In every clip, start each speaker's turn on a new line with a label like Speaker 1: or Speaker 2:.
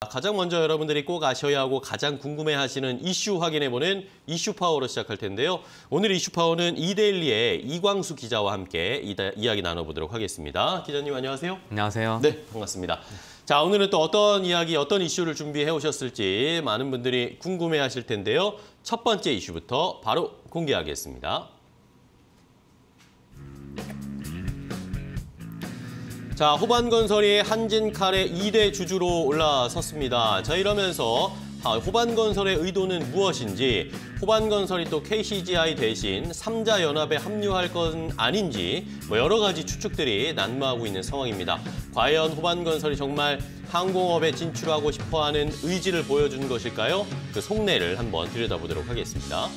Speaker 1: 가장 먼저 여러분들이 꼭 아셔야 하고 가장 궁금해하시는 이슈 확인해보는 이슈 파워로 시작할 텐데요. 오늘 이슈 파워는 이데일리의 이광수 기자와 함께 이야기 이 나눠보도록 하겠습니다. 기자님 안녕하세요. 안녕하세요. 네, 반갑습니다. 자, 오늘은 또 어떤 이야기, 어떤 이슈를 준비해 오셨을지 많은 분들이 궁금해하실 텐데요. 첫 번째 이슈부터 바로 공개하겠습니다. 자, 호반건설이 한진칼의 2대 주주로 올라섰습니다. 자, 이러면서 호반건설의 아, 의도는 무엇인지, 호반건설이 또 KCGI 대신 삼자연합에 합류할 건 아닌지 뭐 여러 가지 추측들이 난무하고 있는 상황입니다. 과연 호반건설이 정말 항공업에 진출하고 싶어하는 의지를 보여준 것일까요? 그 속내를 한번 들여다보도록 하겠습니다.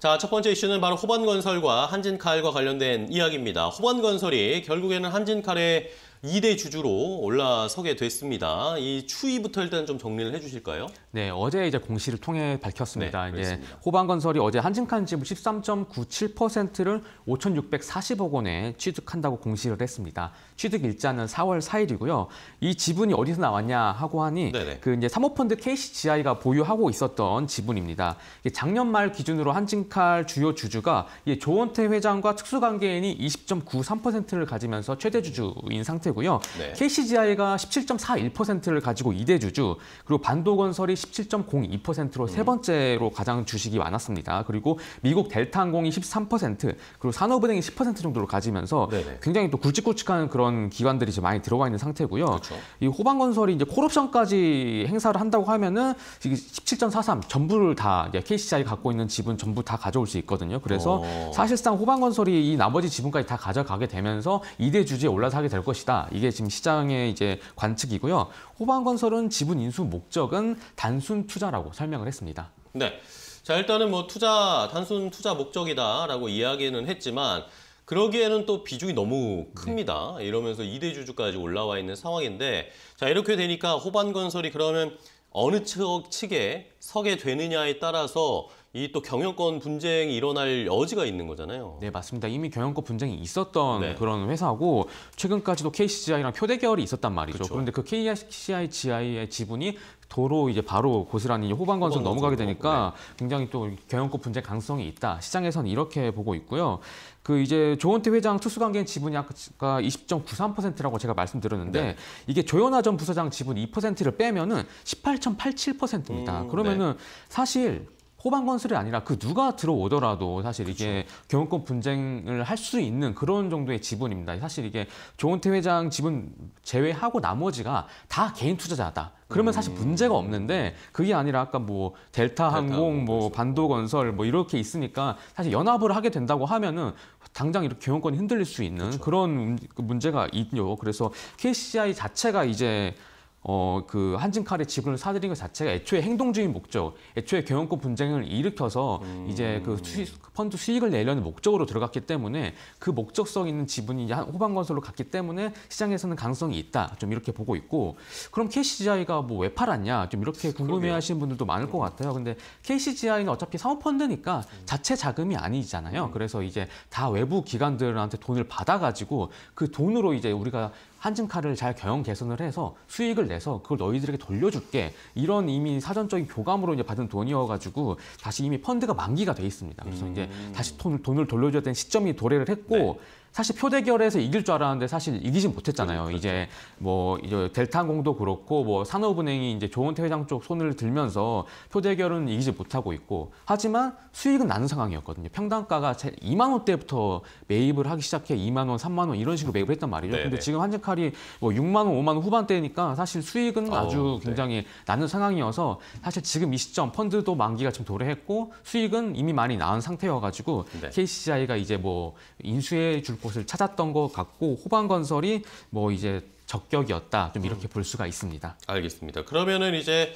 Speaker 1: 자, 첫 번째 이슈는 바로 호반건설과 한진칼과 관련된 이야기입니다. 호반건설이 결국에는 한진칼의 2대 주주로 올라서게 됐습니다. 이 추이부터 일단 좀 정리를 해주실까요?
Speaker 2: 네, 어제 이제 공시를 통해 밝혔습니다. 네, 이제 호반건설이 어제 한진칸 지분 13.97%를 5,640억 원에 취득한다고 공시를 했습니다. 취득 일자는 4월 4일이고요. 이 지분이 어디서 나왔냐 하고 하니 네네. 네. 그 이제 사모펀드 KCGI가 보유하고 있었던 지분입니다. 작년 말 기준으로 한진칼 주요 주주가 조원태 회장과 특수관계인이 20.93%를 가지면서 최대 주주인 상태. 상태고요. 네. KCGI가 17.41%를 가지고 2대 주주, 그리고 반도건설이 17.02%로 음. 세 번째로 가장 주식이 많았습니다. 그리고 미국 델타항공이 13%, 그리고 산업은행이 10% 정도로 가지면서 네네. 네. 굉장히 또 굵직굵직한 그런 기관들이 이제 많이 들어가 있는 상태고요. 그렇이호방건설이 이제 콜옵션까지 행사를 한다고 하면은 17.43 전부를 다 이제 KCI 갖고 있는 지분 전부 다 가져올 수 있거든요. 그래서 오. 어. 사실상 호방건설이이 나머지 지분까지 다 가져가게 되면서 2대 주주에 올라서게 될 것이다. 이게 지금 시장의 이제 관측이고요. 호방건설은 지분 인수 목적은 단순 투자라고 설명을 했습니다.
Speaker 1: 네. 자, 일단은 뭐 투자, 단순 투자 목적이다라고 이야기는 했지만 그러기에는 또 비중이 너무 큽니다. 네. 이러면서 2대 주주까지 올라와 있는 상황인데 자, 이렇게 되니까 호반건설이 그러면 어느 측, 측에 서게 되느냐에 따라서 이또 경영권 분쟁이 일어날 여지가 있는 거잖아요. 네, 맞습니다.
Speaker 2: 이미 경영권 분쟁이 있었던 네. 그런 회사고 최근까지도 KCGI랑 표대결이 있었단 말이죠. 그쵸. 그런데 그 KCI GI의 지분이 도로 이제 바로 고스란히 호반건설 넘어가게 되니까 네. 굉장히 또 경영권 분쟁 가능성이 있다. 시장에서는 이렇게 보고 있고요. 그 이제 조원태 회장 투수관계인 지분이 아까 20.93%라고 제가 말씀드렸는데 네. 이게 조현아 전 부서장 지분 2%를 빼면은 18.87%입니다. 음, 네. 그러면은 네. 사실 호반 건설이 아니라 그 누가 들어오더라도 사실 이게 그렇죠. 경영권 분쟁을 할 수 있는 그런 정도의 지분입니다. 사실 이게 조은태 회장 지분 제외하고 나머지가 다 개인 투자자다. 그러면 음. 사실 문제가 없는데 그게 아니라 아까 뭐 델타 항공, 뭐 그렇죠. 반도 건설 뭐 이렇게 있으니까 사실 연합을 하게 된다고 하면은 당장 이렇게 경영권이 흔들릴 수 있는 그렇죠. 그런 그 문제가 있죠. 그래서 KCI 자체가 이제 어, 그 한진칼의 지분을 사들인 것 자체가 애초에 행동주의 목적, 애초에 경영권 분쟁을 일으켜서 음. 이제 그 수익, 펀드 수익을 내려는 목적으로 들어갔기 때문에 그 목적성 있는 지분이 한호반건설로 갔기 때문에 시장에서는 가능성이 있다. 좀 이렇게 보고 있고. 그럼 KCGI가 뭐 왜 팔았냐? 좀 이렇게 궁금해 하시는 분들도 많을 것 같아요. 근데 KCGI는 어차피 사모펀드니까 음. 자체 자금이 아니잖아요. 음. 그래서 이제 다 외부 기관들한테 돈을 받아가지고 그 돈으로 이제 우리가 한증카를잘 경영 개선을 해서 수익을 내서 그걸 너희들에게 돌려줄게 이런 이미 사전적인 교감으로 이제 받은 돈이어가지고 다시 이미 펀드가 만기가 돼 있습니다. 그래서 음. 이제 다시 돈, 돈을 돌려줘야 되는 시점이 도래를 했고 네. 사실 표대결에서 이길 줄 알았는데 사실 이기진 못했잖아요. 그렇죠. 이제 뭐 이제 델타항공도 그렇고 뭐 산업은행이 이제 조은태 회장 쪽 손을 들면서 표대결은 이기지 못하고 있고 하지만 수익은 나는 상황이었거든요. 평당가가 2만 원대부터 매입을 하기 시작해 2만 원, 3만 원 이런 식으로 매입을 했단 말이죠. 네네. 근데 네. 지금 한진칼이 뭐 6만 원, 5만 원 후반대니까 사실 수익은 어, 아주 어, 굉장히 나는 상황이어서 사실 지금 이 시점 펀드도 만기가 좀 도래했고 수익은 이미 많이 나은 상태여가지고 네. KCI가 이제 뭐 인수해 줄 거. 곳을 찾았던 것 같고 호반 건설이 뭐 이제 적격이었다 좀 이렇게 음. 볼 수가 있습니다.
Speaker 1: 알겠습니다. 그러면은 이제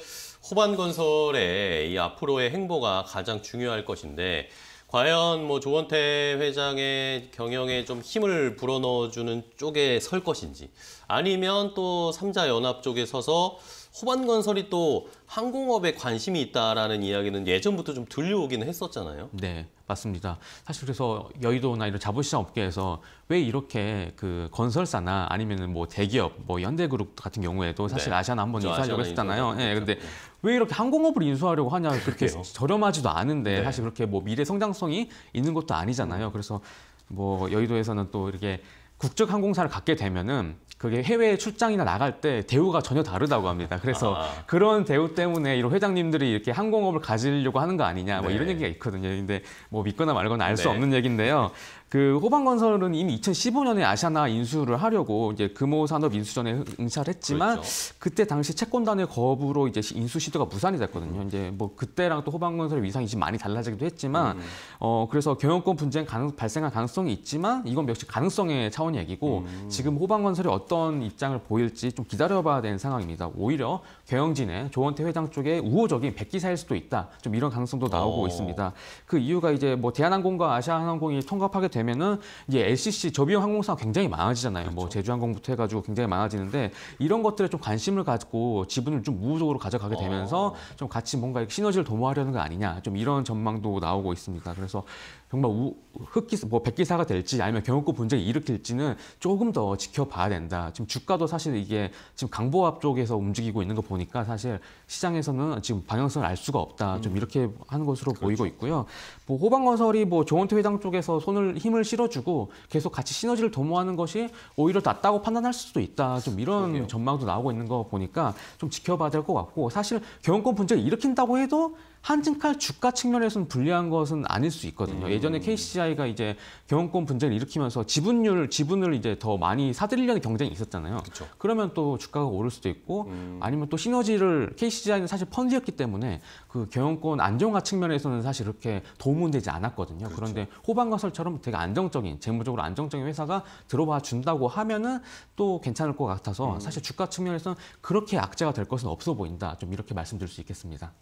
Speaker 1: 호반 건설의 이 앞으로의 행보가 가장 중요할 것인데 과연 뭐 조원태 회장의 경영에 좀 힘을 불어넣어주는 쪽에 설 것인지 아니면 또 삼자연합 쪽에 서서 호반건설이 또 항공업에 관심이 있다라는 이야기는 예전부터 좀 들려오기는 했었잖아요. 네, 맞습니다. 사실 그래서 여의도나 이런
Speaker 2: 자본시장 업계에서 왜 이렇게 그 건설사나 아니면은 뭐 대기업, 뭐연대그룹 같은 경우에도 사실 네. 아시아나 한번 인수하려고 했잖아요. 었 예, 네, 근데 왜 이렇게 항공업을 인수하려고 하냐 그렇게 저렴하지도 않은데 네. 사실 그렇게 뭐 미래 성장성이 있는 것도 아니잖아요. 그래서 뭐 여의도에서는 또 이렇게 국적 항공사를 갖게 되면은 그게 해외 출장이나 나갈 때 대우가 전혀 다르다고 합니다. 그래서 아, 아. 그런 대우 때문에 이런 회장님들이 이렇게 항공업을 가지려고 하는 거 아니냐 뭐 네. 이런 얘기가 있거든요. 근데 뭐 믿거나 말거나 알수 네. 없는 얘기인데요. 그 호방건설은 이미 2015년에 아시아나 인수를 하려고 이제 금호산업 인수전에 응찰을 했지만 그렇죠. 그때 당시 채권단의 거부로 이제 인수 시도가 무산이 됐거든요. 음. 이제 뭐 그때랑 또 호방건설의 위상이 지 많이 달라지기도 했지만 음. 어 그래서 경영권 분쟁 가능, 발생할 가능성이 있지만 이건 역시 가능성의 차원의 얘기고 음. 지금 호방건설이 어떤 입장을 보일지 좀 기다려봐야 되는 상황입니다. 오히려 경영진의 조원태 회장 쪽에 우호적인 백기사일 수도 있다. 좀 이런 가능성도 나오고 오. 어. 있습니다. 그 이유가 이제 뭐 대한항공과 아시아항공이 통합하게 되면 되면은 이제 LCC 저비용 항공사가 굉장히 많아지잖아요. 뭐 그렇죠. 뭐 제주항공부터 해가지고 굉장히 많아지는데 이런 것들에 좀 관심을 가지고 지분을 좀 우호적으로 가져가게 되면서 어. 좀 같이 뭔가 시너지를 도모하려는 거 아니냐 좀 이런 전망도 나오고 있습니다. 그래서 정말 우, 흑기뭐 백기사가 될지 아니면 경영권 분쟁이 일으킬지는 조금 더 지켜봐야 된다. 지금 주가도 사실 이게 지금 강보합 쪽에서 움직이고 있는 거 보니까 사실 시장에서는 지금 방향성을 알 수가 없다. 좀 음. 이렇게 하는 것으로 그렇죠. 보이고 있고요. 뭐 호방건설이 뭐 조원태 회장 쪽에서 손을 힘을 실어주고 계속 같이 시너지를 도모하는 것이 오히려 낫다고 판단할 수도 있다. 좀 이런 그러게요. 전망도 나오고 있는 거 보니까 좀 지켜봐야 될 것 같고 사실 경영권 분쟁을 일으킨다고 해도 한진칼 주가 측면에서는 불리한 것은 아닐 수 있거든요. 음. 예전에 KCI가 이제 경영권 분쟁을 일으키면서 지분율 지분을 이제 더 많이 사들이려는 경쟁이 있었잖아요. 그쵸. 그러면 또 주가가 오를 수도 있고 음. 아니면 또 시너지를 KCI는 사실 펀드였기 때문에 그 경영권 안정화 측면에서는 사실 그렇게 도움은 되지 않았거든요. 그렇죠. 그런데 호방과설처럼 되게 안정적인 재무적으로 안정적인 회사가 들어와 준다고 하면은 또 괜찮을 것 같아서 음. 사실 주가 측면에서는 그렇게 악재가 될 것은 없어 보인다. 좀 이렇게 말씀드릴 수 있겠습니다.